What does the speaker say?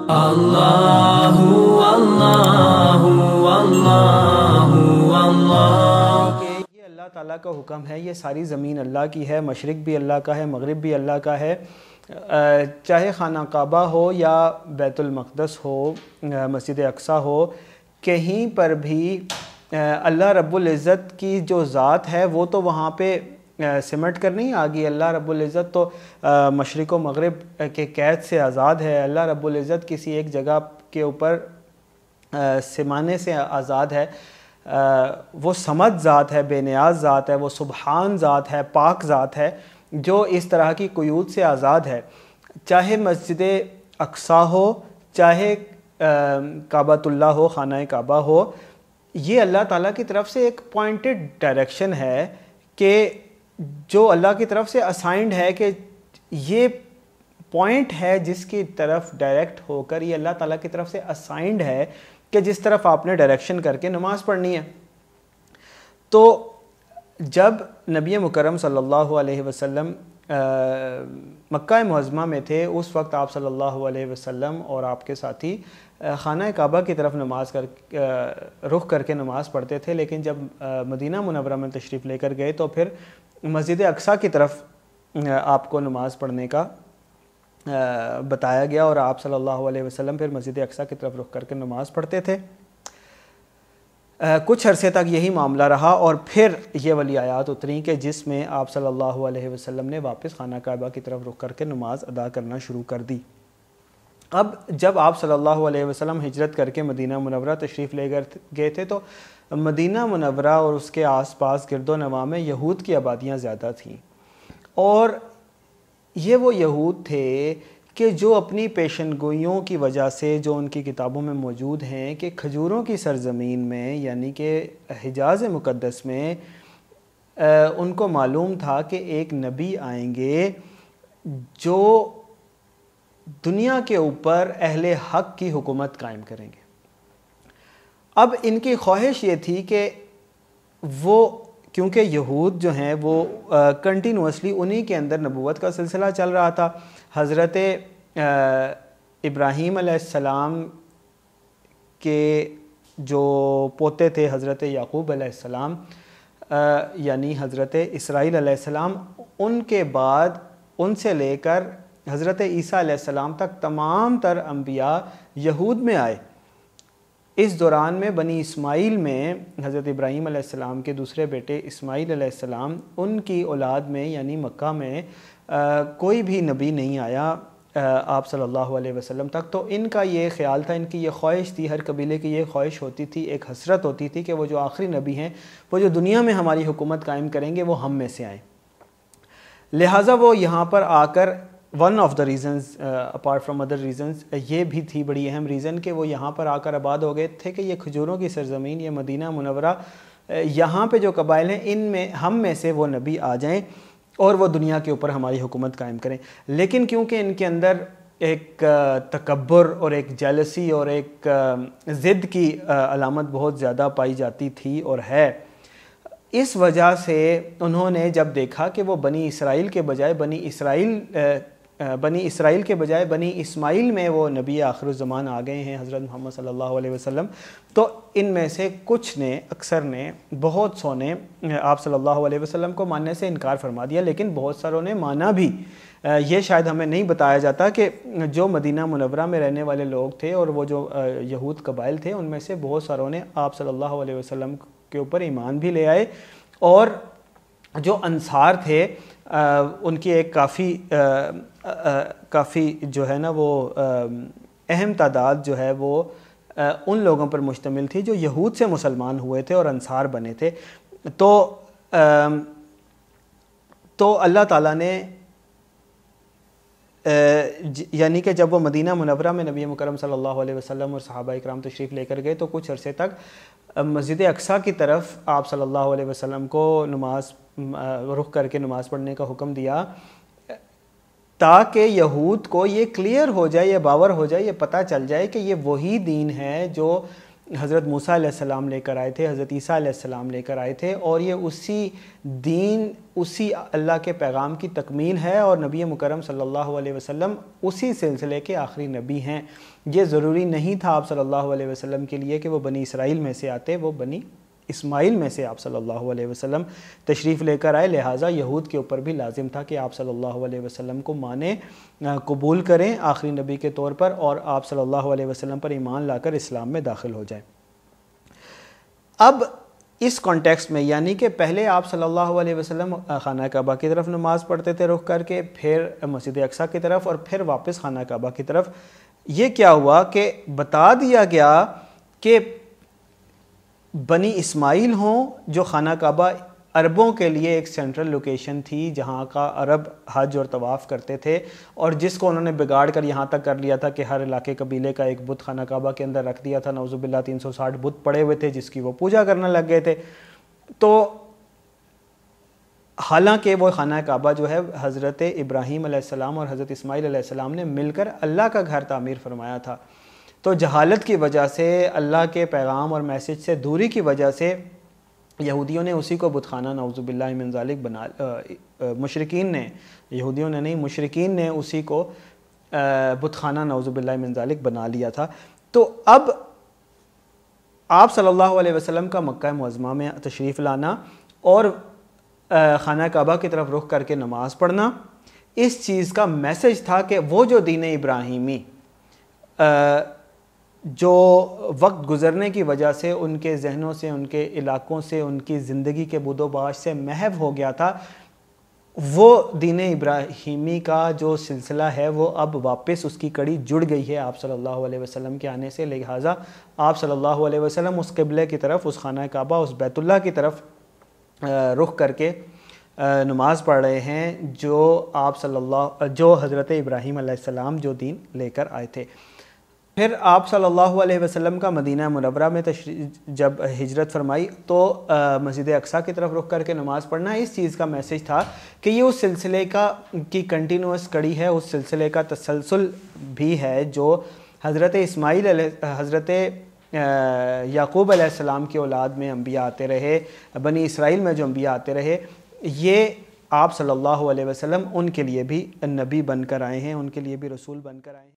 ये अल्लाह ताला का हुक्म है ये सारी ज़मीन अल्लाह की है मशरक़ भी अल्लाह का है मगरब भी अल्लाह का है चाहे खाना काबा हो या बैतुलमक़दस हो मस्जिद अक्सा हो कहीं पर भी अल्लाह रब्बुल इज़्ज़त की जो ज़ात है वो तो वहाँ पे सिमट कर नहीं आ गई अल्लाह रब्ज़त तो मशरक़ व मगरब के कैद से आज़ाद है अल्लाह रब्ज़त किसी एक जगह के ऊपर सिमाने से आज़ाद है आ, वो समझ ज़ात है बेनियाज ज़ात है वो सुबहान ज़ात है पाक ज़ात है जो इस तरह की कयूद से आज़ाद है चाहे मस्जिद अक्सा हो चाहे काबातुल्ला हो खाना काबा हो ये अल्लाह ताला की तरफ से एक पॉइंटेड डायरेक्शन है कि जो अल्लाह की तरफ से असाइंड है कि ये पॉइंट है जिसकी तरफ डायरेक्ट होकर ये अल्लाह ताला की तरफ से असाइंड है कि जिस तरफ आपने डायरेक्शन करके नमाज पढ़नी है तो जब नबी मुकरम सल्लल्लाहु अलैहि वसल्लम मक्का मुहजमा में थे उस वक्त आप सल्लल्लाहु अलैहि वसल्लम और आपके साथी खाना काबा की तरफ नमाज कर रुख करके नमाज पढ़ते थे लेकिन जब मदीना मुनवरा में तशरीफ़ लेकर गए तो फिर मस्जिद अक्सा की तरफ आपको नमाज पढ़ने का बताया गया और आप सल्लल्लाहु अलैहि वसल्लम फिर मस्जिद अक्सा की तरफ रुख करके नमाज पढ़ते थे कुछ अरसे तक यही मामला रहा और फिर ये वली आयात उतरी कि जिसमें आप सल्लल्लाहु अलैहि वसल्लम ने वापस खाना काबा की तरफ रुख करके नमाज अदा करना शुरू कर दी अब जब आप सल्लल्लाहु अलैहि वसल्लम हिजरत करके मदीना मुनवरा तशरीफ़ ले गए थे तो मदीना मुनवरा और उसके आसपास गिरदो नवा में यहूद की आबादियाँ ज़्यादा थीं और ये वो यहूद थे कि जो अपनी पेशन गोइयों की वजह से जो उनकी किताबों में मौजूद हैं कि खजूरों की सरजमीन में यानी कि हिजाज मुक़दस में आ, उनको मालूम था कि एक नबी आएंगे जो दुनिया के ऊपर अहले हक की हुकूमत कायम करेंगे अब इनकी ख्वाहिश ये थी कि वो क्योंकि यहूद जो हैं वो कंटिन्यूसली उन्हीं के अंदर नबूत का सिलसिला चल रहा था हज़रत इब्राहीम अलैहिस्सलाम के जो पोते थे हज़रत याकूब अलैहिस्सलाम यानी हज़रत इसराइल अलैहिस्सलाम उनके बाद उनसे लेकर हज़रत ईसी तक तमाम तर अम्बिया यहूद में आए इस दौरान में बनी इसमाइल में हज़रत इब्राहीम के दूसरे बेटे इसमाइल उनकी औलाद में यानी मक्का में आ, कोई भी नबी नहीं आया आप सल्लल्लाहु अलैहि वसल्लम तक तो इनका ये ख्याल था इनकी ये ख्वाहिश थी हर कबीले की ये ख्वाहिश होती थी एक हसरत होती थी कि वो जो आखिरी नबी हैं वो जो दुनिया में हमारी हुकूमत कायम करेंगे वो हम में से आएँ लिहाजा वो यहाँ पर आकर one of the reasons apart from other reasons ये भी थी बड़ी अहम रीज़न कि वो यहाँ पर आकर आबाद हो गए थे कि ये खजूरों की सरजमीन ये मदीना मुनवरा uh, यहाँ पे जो कबाइल हैं इन में हम में से वो नबी आ जाएं और वो दुनिया के ऊपर हमारी हुकूमत कायम करें लेकिन क्योंकि इनके अंदर एक uh, तकबर और एक जेलसी और एक uh, ज़िद की अलामत बहुत ज़्यादा पाई जाती थी और है इस वजह से उन्होंने जब देखा कि वो बनी इसराइल के बजाय बनी इसराइल बनी इसराइल के बजाय बनी इस्माइल में वो नबी आखिरज़मान आ गए हैं हज़रत मोहम्मद सल्लल्लाहु अलैहि वसल्लम तो इन में से कुछ ने अक्सर ने बहुत सौ ने आप सल्लल्लाहु अलैहि वसल्लम को मानने से इनकार फरमा दिया लेकिन बहुत सारों ने माना भी ये शायद हमें नहीं बताया जाता कि जो मदीना मुनवरा में रहने वाले लोग थे और वो जो यहूद कबाइल थे उनमें से बहुत सारों ने आप सल्लल्लाहु अलैहि वसल्लम के ऊपर ईमान भी ले आए और जो अनसार थे उनकी एक काफ़ी काफ़ी जो है ना वो अहम तादाद जो है वो आ, उन लोगों पर मुश्तमिल थी जो यहूद से मुसलमान हुए थे और अंसार बने थे तो आ, तो अल्लाह ताला ने यानी कि जब वो मदीना मुनवरा में नबी मुकरम सल्लल्लाहु अलैहि वसल्लम और सहाबा इकराम तशरीफ़ लेकर गए तो कुछ अरसे तक मस्जिद अक्सा की तरफ आप सल्लल्लाहु अलैहि वसल्लम को नमाज रुख करके नमाज़ पढ़ने का हुक्म दिया ताकि यहूद को ये क्लियर हो जाए ये बावर हो जाए ये पता चल जाए कि ये वही दीन है जो हज़रत मूसा सलाम लेकर आए थे हज़रत ईसा सलाम लेकर आए थे और ये उसी दीन उसी अल्लाह के पैगाम की तकमील है और नबी मुकरम सल्लल्लाहु अलैहि वसल्लम उसी सिलसिले के आखिरी नबी हैं ये ज़रूरी नहीं था आप सल्लल्लाहु अलैहि वसल्लम के लिए कि वो बनी इसराइल में से आते वो बनी इस्माइल में से आप सल्लल्लाहु अलैहि वसल्लम तशरीफ़ लेकर आए लिहाजा यहूद के ऊपर भी लाजिम था कि आप सल्लल्लाहु अलैहि वसल्लम को माने कबूल करें आखिरी नबी के तौर पर और आप सल्लल्लाहु अलैहि वसल्लम पर ईमान लाकर इस्लाम में दाखिल हो जाएं अब इस कॉन्टेक्स्ट में यानी कि पहले आप सल्लल्लाहु अलैहि वसल्लम खाना काबा की तरफ नमाज़ पढ़ते थे रुख करके फिर मस्जिद अक्सा की तरफ और फिर वापस खाना काबा की तरफ ये क्या हुआ कि बता दिया गया कि बनी इस्माइल हों जो खाना काबा अरबों के लिए एक सेंट्रल लोकेशन थी जहाँ का अरब हज और तवाफ़ करते थे और जिसको उन्होंने बिगाड़ कर यहाँ तक कर लिया था कि हर इलाके कबीले का एक बुत खाना काबा के अंदर रख दिया था नवजुबिल्ला तीन सौ साठ बुत पड़े हुए थे जिसकी वो पूजा करने लग गए थे तो हालांकि वो खाना काबा जो है हज़रत इब्राहीम और हज़रत इसमाईल ने मिलकर अल्लाह का घर तामीर फरमाया था तो जहालत की वजह से अल्लाह के पैगाम और मैसेज से दूरी की वजह से यहूदियों ने उसी को बुतखाना नवज़ुबिल्लाजालिक बना मशरकिन ने यहूदियों ने नहीं मशरकिन ने उसी को बुतखाना नवज़ुबिल्लाजालिक बना लिया था तो अब आप सल्लल्लाहु अलैहि वसल्लम का मक्का मज़मा में तशरीफ़ लाना और ख़ाना काबा की तरफ रुख करके नमाज़ पढ़ना इस चीज़ का मैसेज था कि वो जो दीन इब्राहिमी जो वक्त गुज़रने की वजह से उनके जहनों से उनके इलाकों से उनकी ज़िंदगी के बुदोबाश से महव हो गया था वो दीन इब्राहिमी का जो सिलसिला है वो अब वापस उसकी कड़ी जुड़ गई है आप सल्लल्लाहु अलैहि वसल्लम के आने से लिहाजा आप सल्लल्लाहु अलैहि वसल्लम उस किबले की तरफ उस खाना काबा उस बैतुल्ला की तरफ रुख करके नमाज़ पढ़ रहे हैं जो आप सल्लल्लाहु जो हज़रत इब्राहीम जो दीन लेकर आए थे फिर आप सल्लल्लाहु अलैहि वसल्लम का मदीना मुनवरा में तशरी जब हिजरत फरमाई तो मस्जिद अक्सा की तरफ रुख करके नमाज़ पढ़ना इस चीज़ का मैसेज था कि ये उस सिलसिले का की कंटिन्यूस कड़ी है उस सिलसिले का तसलसल भी है जो हज़रत इसमाइल हज़रत याकूब अलैहिस्सलाम की औलाद में अम्बिया आते रहे बनी इसराइल में जो अम्बिया आते रहे ये आप सल्लल्लाहु अलैहि वसल्लम उनके लिए भी नबी बनकर आए हैं उनके लिए भी रसूल बनकर आए हैं